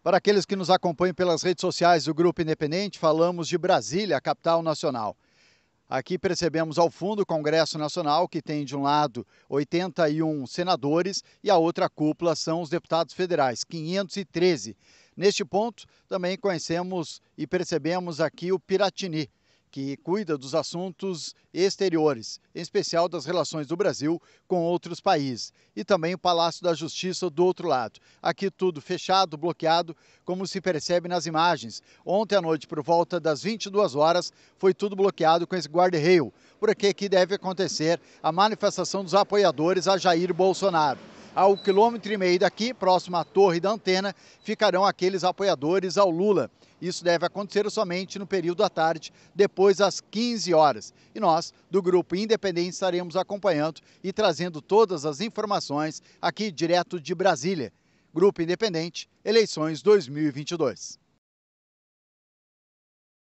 Para aqueles que nos acompanham pelas redes sociais do Grupo Independente, falamos de Brasília, capital nacional. Aqui percebemos ao fundo o Congresso Nacional, que tem de um lado 81 senadores e a outra cúpula são os deputados federais, 513. Neste ponto, também conhecemos e percebemos aqui o Piratini, que cuida dos assuntos exteriores, em especial das relações do Brasil com outros países, e também o Palácio da Justiça do outro lado. Aqui tudo fechado, bloqueado, como se percebe nas imagens. Ontem à noite, por volta das 22 horas, foi tudo bloqueado com esse guarda-reio, porque aqui deve acontecer a manifestação dos apoiadores a Jair Bolsonaro ao quilômetro e meio daqui, próximo à torre da antena, ficarão aqueles apoiadores ao Lula. Isso deve acontecer somente no período da tarde, depois das 15 horas. E nós, do Grupo Independente, estaremos acompanhando e trazendo todas as informações aqui direto de Brasília. Grupo Independente, eleições 2022.